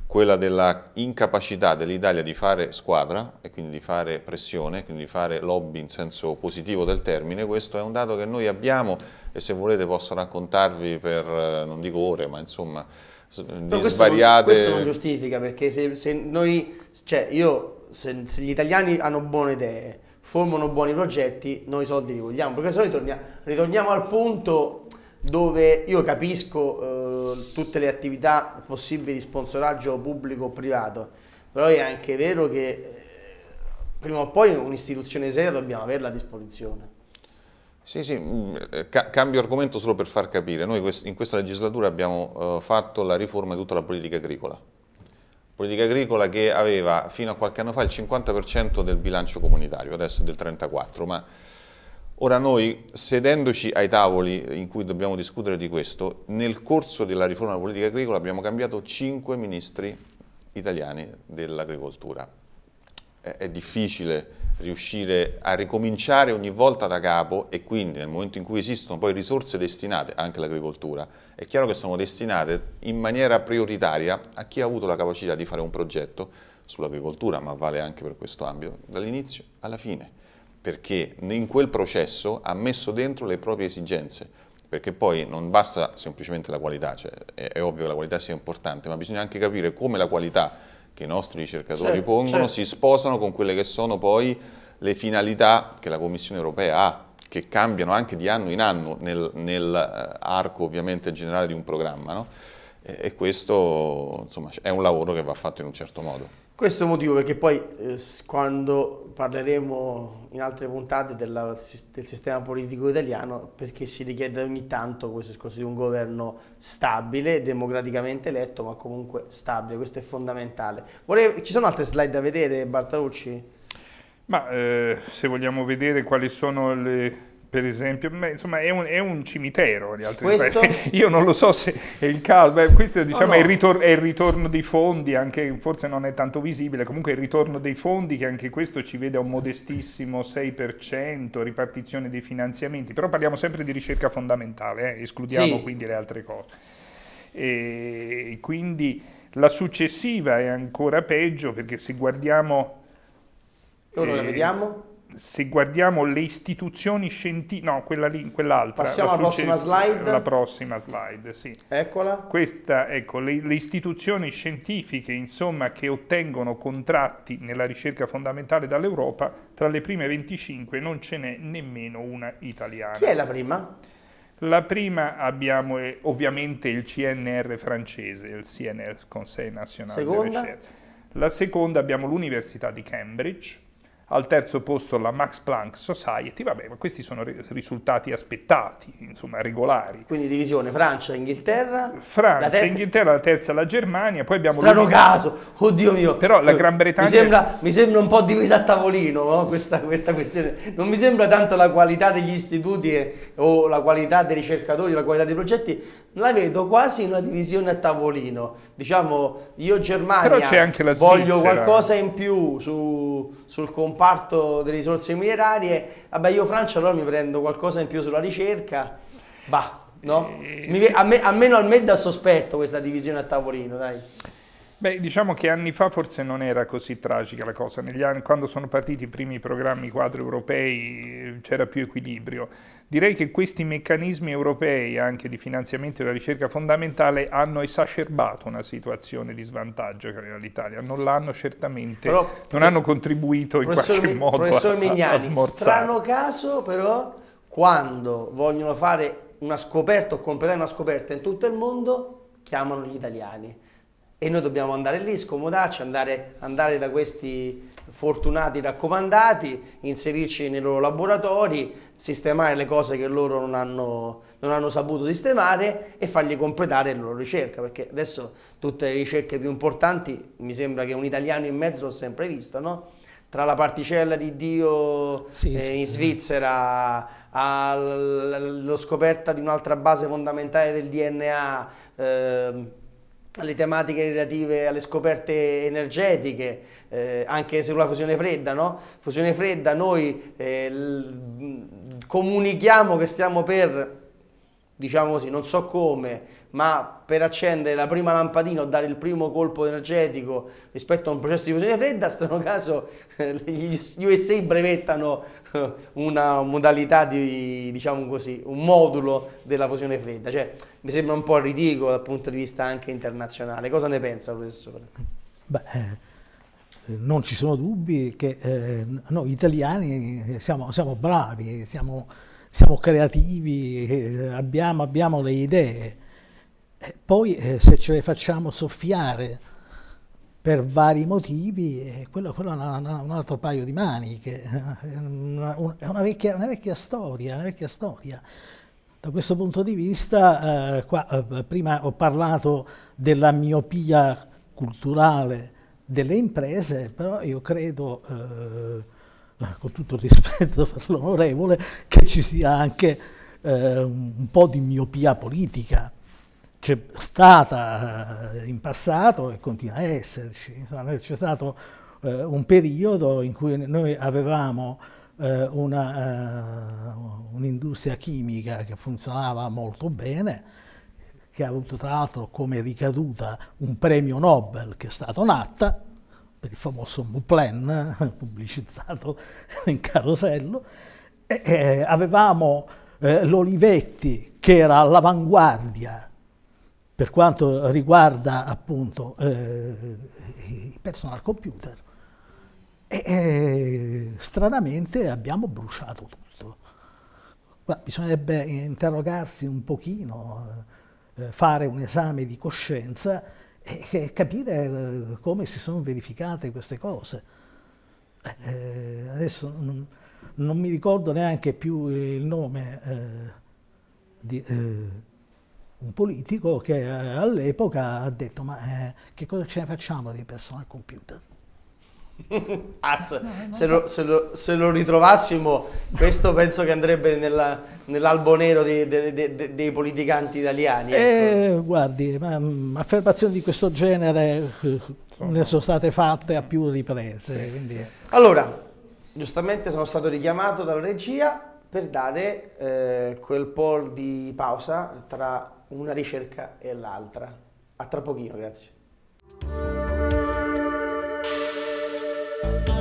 quella della incapacità dell'Italia di fare squadra e quindi di fare pressione, quindi di fare lobby in senso positivo del termine, questo è un dato che noi abbiamo e se volete posso raccontarvi per, eh, non dico ore, ma insomma, di svariate... Non, questo non giustifica perché se, se noi, cioè io, se, se gli italiani hanno buone idee, formano buoni progetti, noi i soldi li vogliamo, perché se noi ritorniamo, ritorniamo al punto dove io capisco eh, tutte le attività possibili di sponsoraggio pubblico o privato, però è anche vero che eh, prima o poi un'istituzione seria dobbiamo averla a disposizione. Sì, sì, mm, eh, ca cambio argomento solo per far capire. Noi in questa legislatura abbiamo eh, fatto la riforma di tutta la politica agricola politica agricola che aveva fino a qualche anno fa il 50% del bilancio comunitario, adesso è del 34%, ma ora noi sedendoci ai tavoli in cui dobbiamo discutere di questo, nel corso della riforma della politica agricola abbiamo cambiato 5 ministri italiani dell'agricoltura. È, è difficile riuscire a ricominciare ogni volta da capo e quindi nel momento in cui esistono poi risorse destinate anche all'agricoltura, è chiaro che sono destinate in maniera prioritaria a chi ha avuto la capacità di fare un progetto sull'agricoltura, ma vale anche per questo ambito, dall'inizio alla fine, perché in quel processo ha messo dentro le proprie esigenze, perché poi non basta semplicemente la qualità, cioè è, è ovvio che la qualità sia importante, ma bisogna anche capire come la qualità che i nostri ricercatori certo, pongono certo. si sposano con quelle che sono poi le finalità che la Commissione europea ha, che cambiano anche di anno in anno nell'arco nel eh, ovviamente generale di un programma. No? E, e questo insomma, è un lavoro che va fatto in un certo modo. Questo è il motivo perché poi eh, quando parleremo in altre puntate della, del sistema politico italiano, perché si richiede ogni tanto questo discorso di un governo stabile, democraticamente eletto, ma comunque stabile, questo è fondamentale. Vorrei, ci sono altre slide da vedere, Bartolucci? Ma eh, se vogliamo vedere quali sono le, per esempio, insomma è un, è un cimitero. Questo... Io non lo so se è il caso, Beh, questo diciamo, oh no. è, il ritor- è, il ritorno dei fondi, anche, forse non è tanto visibile, comunque è il ritorno dei fondi che anche questo ci vede a un modestissimo 6%, ripartizione dei finanziamenti, però parliamo sempre di ricerca fondamentale, eh? escludiamo sì. quindi le altre cose. E quindi la successiva è ancora peggio perché se guardiamo... Ora eh, la vediamo? se guardiamo le istituzioni scientifiche, no, quella lì, quell'altra. Passiamo alla prossima slide. La prossima slide, sì. Eccola. Questa, ecco, le, le, istituzioni scientifiche, insomma, che ottengono contratti nella ricerca fondamentale dall'Europa, tra le prime 25 non ce n'è nemmeno una italiana. Chi è la prima? La prima abbiamo eh, ovviamente il CNR francese, il CNR, Conseil National Seconda? La seconda abbiamo l'Università di Cambridge, al terzo posto la Max Planck Society, vabbè, ma questi sono risultati aspettati, insomma, regolari. Quindi divisione Francia, Inghilterra, Francia, Inghilterra, la terza la Germania, poi abbiamo... Strano caso, oddio mio. Però la eh, Gran Bretagna... Mi sembra, mi sembra un po' divisa a tavolino no? Oh, questa, questa, questione, non mi sembra tanto la qualità degli istituti o la qualità dei ricercatori, la qualità dei progetti, la vedo quasi una divisione a tavolino. Diciamo, io Germania voglio qualcosa in più su, sul comparto delle risorse minerarie, vabbè io Francia allora mi prendo qualcosa in più sulla ricerca, bah, no? Eh, mi, a me, almeno a me dà sospetto questa divisione a tavolino, dai. Beh, diciamo che anni fa forse non era così tragica la cosa, anni, quando sono partiti i primi programmi quadro europei eh, c'era più equilibrio. Direi che questi meccanismi europei, anche di finanziamento della ricerca fondamentale, hanno esacerbato una situazione di svantaggio che aveva l'Italia. Non l'hanno certamente, però, non hanno contribuito in qualche modo professor Mignani, a, a smorzare. Strano caso però, quando vogliono fare una scoperta o completare una scoperta in tutto il mondo, chiamano gli italiani e noi dobbiamo andare lì, scomodarci, andare, andare da questi fortunati raccomandati, inserirci nei loro laboratori, sistemare le cose che loro non hanno, non hanno, saputo sistemare e fargli completare la loro ricerca, perché adesso tutte le ricerche più importanti, mi sembra che un italiano in mezzo l'ho sempre visto, no? tra la particella di Dio sì, eh, sì, in Svizzera, alla scoperta di un'altra base fondamentale del DNA, eh, alle tematiche relative alle scoperte energetiche, eh, anche sulla fusione fredda, no? Fusione fredda, noi eh, comunichiamo che stiamo per diciamo così, non so come, ma per accendere la prima lampadina o dare il primo colpo energetico rispetto a un processo di fusione fredda, eh, a strano caso gli USA brevettano eh, una modalità di, diciamo così, un modulo della fusione fredda. Cioè, mi sembra un po' ridicolo dal punto di vista anche internazionale. Cosa ne pensa, professore? Beh, eh, non ci sono dubbi che eh, noi italiani siamo, siamo bravi, siamo siamo creativi, eh, abbiamo, abbiamo le idee. Eh, poi eh, se ce le facciamo soffiare per vari motivi, eh, quello, quello è una, una, un altro paio di maniche, eh, è una, una vecchia, storia, una vecchia storia. Da questo punto di vista, eh, qua, prima ho parlato della miopia culturale delle imprese, però io credo Ah, con tutto il rispetto per l'onorevole, che ci sia anche eh, un po' di miopia politica. C'è stata eh, in passato e continua a esserci. C'è stato eh, un periodo in cui noi avevamo eh, eh un'industria un chimica che funzionava molto bene, che ha avuto tra l'altro come ricaduta un premio Nobel che è stato Natta, per il famoso Muplan, pubblicizzato in carosello, e, e avevamo eh, l'Olivetti che era all'avanguardia per quanto riguarda appunto eh, i personal computer e, e, stranamente abbiamo bruciato tutto. Ma bisognerebbe interrogarsi un pochino, eh, fare un esame di coscienza e capire eh, come si sono verificate queste cose. Eh, eh, adesso non, non, mi ricordo neanche più il nome eh, di eh, un politico che eh, all'epoca ha detto ma che cosa ce ne facciamo di personal computer? Azz, se, lo, se, lo, se, lo, ritrovassimo, questo penso che andrebbe nella, nell'albo nero dei, dei, dei, dei politicanti italiani. Eh, ecco. Eh, guardi, ma, mm, affermazioni di questo genere eh, ne sono state fatte a più riprese. Quindi... Allora, giustamente sono stato richiamato dalla regia per dare eh, quel po' di pausa tra una ricerca e l'altra. A tra pochino, grazie.「と